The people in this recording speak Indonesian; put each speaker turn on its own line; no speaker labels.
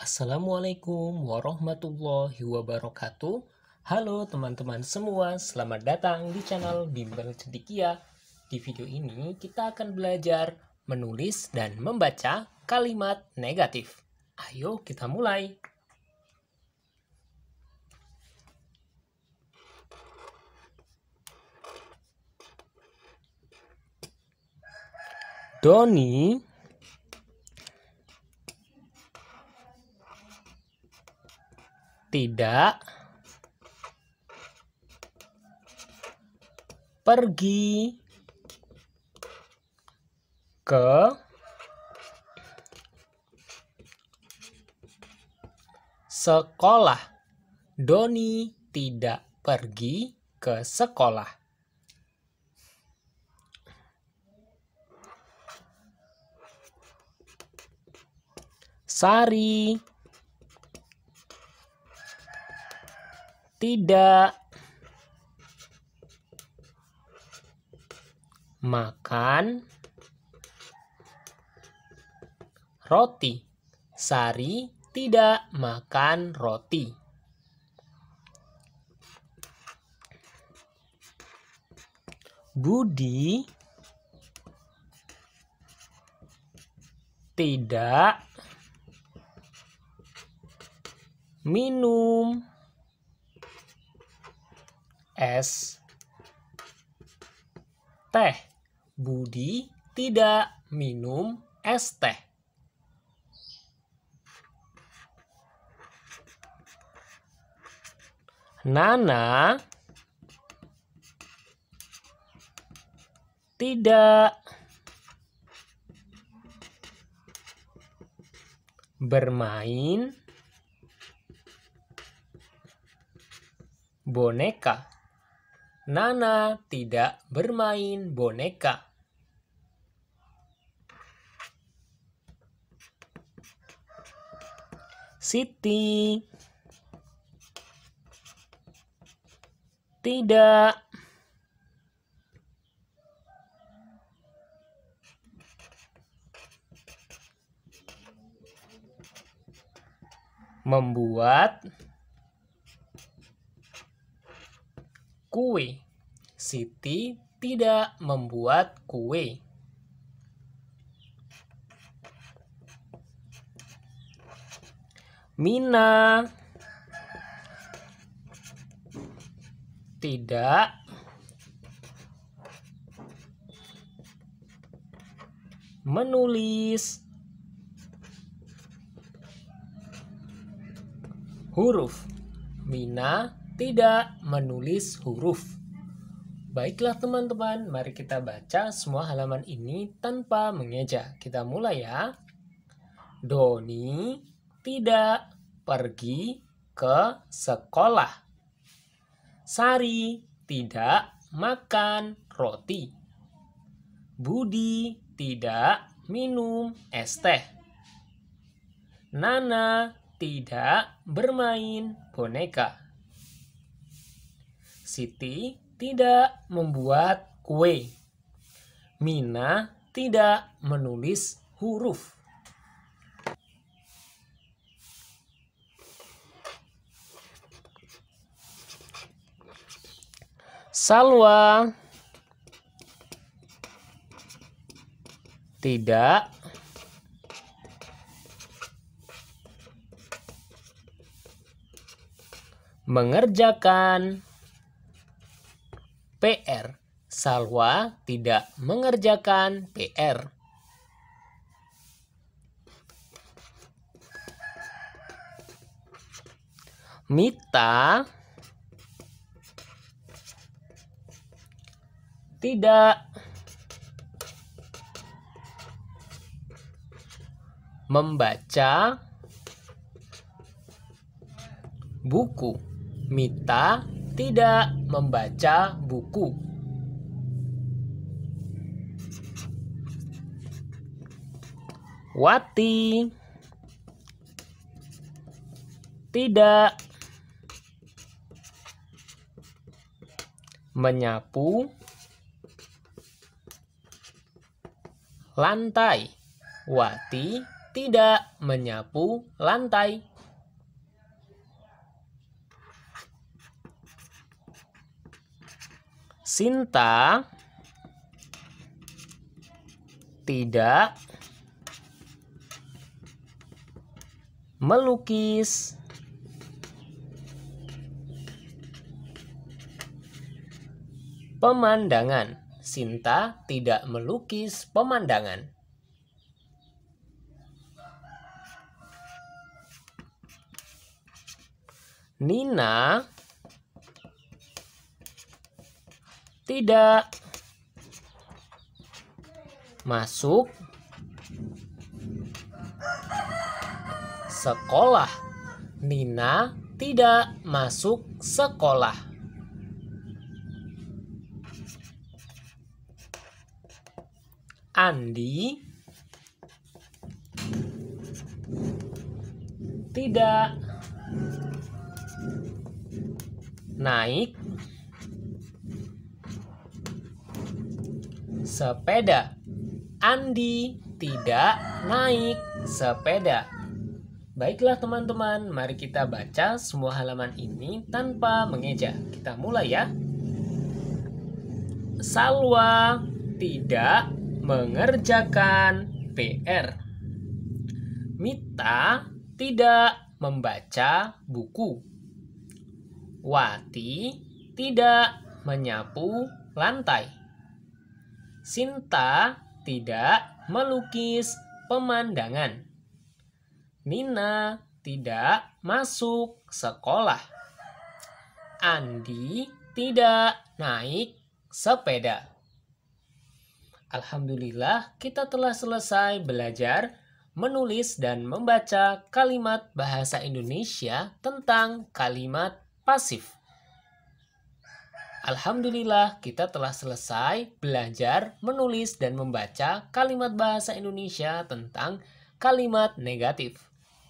Assalamualaikum warahmatullahi wabarakatuh. Halo teman-teman semua, selamat datang di channel Bimbel Cedikia Di video ini kita akan belajar menulis dan membaca kalimat negatif. Ayo kita mulai. Doni tidak pergi ke sekolah. Doni tidak pergi ke sekolah. Sari tidak makan roti. Sari tidak makan roti. Budi tidak minum es teh. Budi tidak minum es teh. Nana tidak bermain boneka. Nana tidak bermain boneka. Siti tidak membuat kue. Siti tidak membuat kue. Mina tidak menulis huruf Mina tidak menulis huruf. Baiklah teman-teman, mari kita baca semua halaman ini tanpa mengeja. Kita mulai ya. Doni tidak pergi ke sekolah. Sari tidak makan roti. Budi tidak minum es teh. Nana tidak bermain boneka. Siti tidak membuat kue. Mina tidak menulis huruf. Salwa tidak mengerjakan Salwa tidak mengerjakan PR. Mita tidak membaca buku. Mita tidak membaca buku. Wati tidak menyapu lantai. Wati tidak menyapu lantai. Sinta tidak melukis, pemandangan. Sinta tidak melukis pemandangan. Nina tidak masuk sekolah. Nina tidak masuk sekolah. Andi tidak naik sepeda. Andi tidak naik sepeda. Baiklah teman-teman, mari kita baca semua halaman ini tanpa mengeja. Kita mulai ya. Salwa tidak mengerjakan PR. Mita tidak membaca buku. Wati tidak menyapu lantai. Sinta tidak melukis pemandangan. Nina tidak masuk sekolah. Andi tidak naik sepeda. Alhamdulillah, kita telah selesai belajar menulis dan membaca kalimat bahasa Indonesia tentang kalimat pasif. Alhamdulillah, kita telah selesai belajar menulis dan membaca kalimat bahasa Indonesia tentang kalimat negatif.